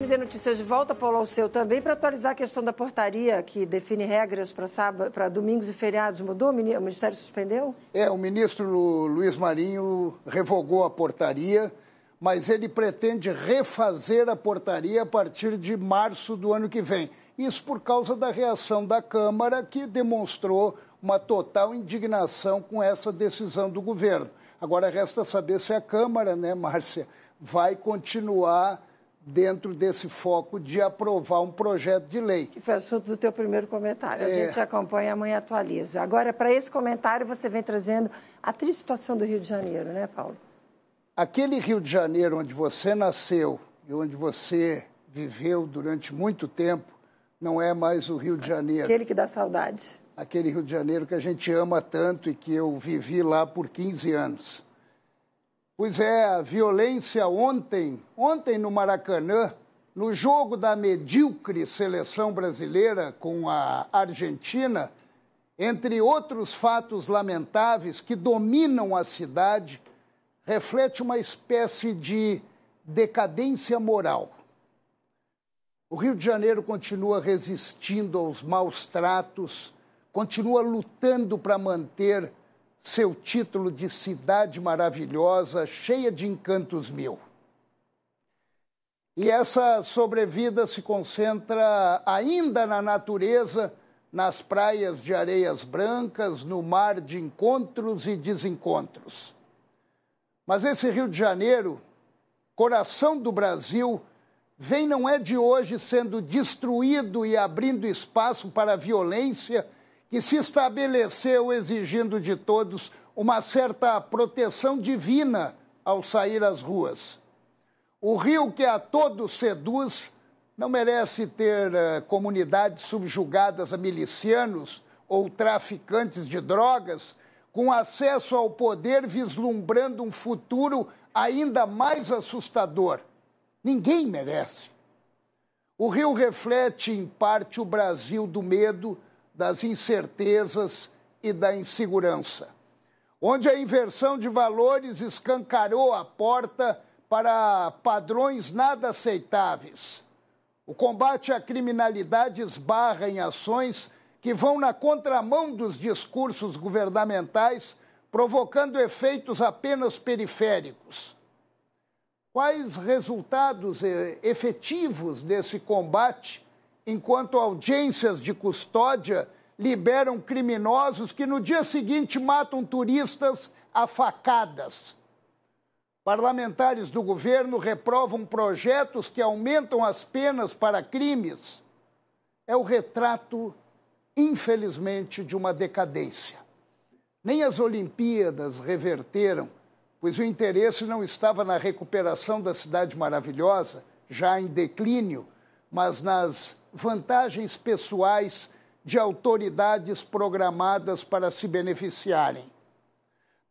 MD Notícias volta, Paulo, Alceu. também, para atualizar a questão da portaria que define regras para domingos e feriados. Mudou? O Ministério suspendeu? É, o ministro Luiz Marinho revogou a portaria, mas ele pretende refazer a portaria a partir de março do ano que vem. Isso por causa da reação da Câmara, que demonstrou uma total indignação com essa decisão do governo. Agora resta saber se a Câmara, né, Márcia, vai continuar dentro desse foco de aprovar um projeto de lei. Que foi assunto do teu primeiro comentário. É. A gente acompanha, amanhã atualiza. Agora, para esse comentário, você vem trazendo a triste situação do Rio de Janeiro, né, Paulo? Aquele Rio de Janeiro onde você nasceu e onde você viveu durante muito tempo, não é mais o Rio de Janeiro. Aquele que dá saudade. Aquele Rio de Janeiro que a gente ama tanto e que eu vivi lá por 15 anos. Pois é, a violência ontem, ontem no Maracanã, no jogo da medíocre seleção brasileira com a Argentina, entre outros fatos lamentáveis que dominam a cidade, reflete uma espécie de decadência moral. O Rio de Janeiro continua resistindo aos maus tratos, continua lutando para manter seu título de cidade maravilhosa, cheia de encantos mil. E essa sobrevida se concentra ainda na natureza, nas praias de areias brancas, no mar de encontros e desencontros. Mas esse Rio de Janeiro, coração do Brasil, vem não é de hoje sendo destruído e abrindo espaço para a violência que se estabeleceu exigindo de todos uma certa proteção divina ao sair às ruas. O rio que a todos seduz não merece ter uh, comunidades subjugadas a milicianos ou traficantes de drogas com acesso ao poder vislumbrando um futuro ainda mais assustador. Ninguém merece. O Rio reflete, em parte, o Brasil do medo das incertezas e da insegurança, onde a inversão de valores escancarou a porta para padrões nada aceitáveis. O combate à criminalidade esbarra em ações que vão na contramão dos discursos governamentais, provocando efeitos apenas periféricos. Quais resultados eh, efetivos desse combate enquanto audiências de custódia liberam criminosos que no dia seguinte matam turistas a facadas. Parlamentares do governo reprovam projetos que aumentam as penas para crimes. É o retrato, infelizmente, de uma decadência. Nem as Olimpíadas reverteram, pois o interesse não estava na recuperação da Cidade Maravilhosa, já em declínio, mas nas vantagens pessoais de autoridades programadas para se beneficiarem.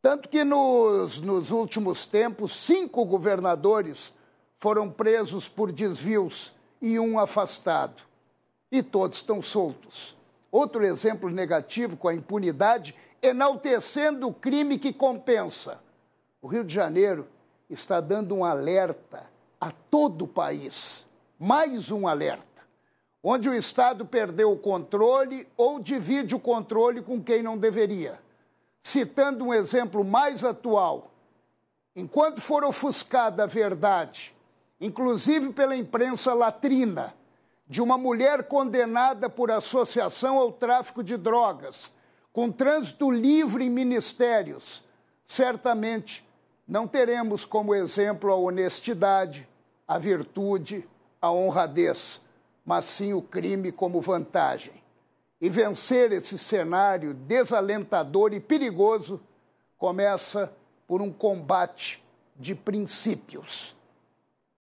Tanto que nos, nos últimos tempos, cinco governadores foram presos por desvios e um afastado. E todos estão soltos. Outro exemplo negativo com a impunidade, enaltecendo o crime que compensa. O Rio de Janeiro está dando um alerta a todo o país. Mais um alerta onde o Estado perdeu o controle ou divide o controle com quem não deveria. Citando um exemplo mais atual, enquanto for ofuscada a verdade, inclusive pela imprensa latrina, de uma mulher condenada por associação ao tráfico de drogas, com trânsito livre em ministérios, certamente não teremos como exemplo a honestidade, a virtude, a honradez mas sim o crime como vantagem. E vencer esse cenário desalentador e perigoso começa por um combate de princípios.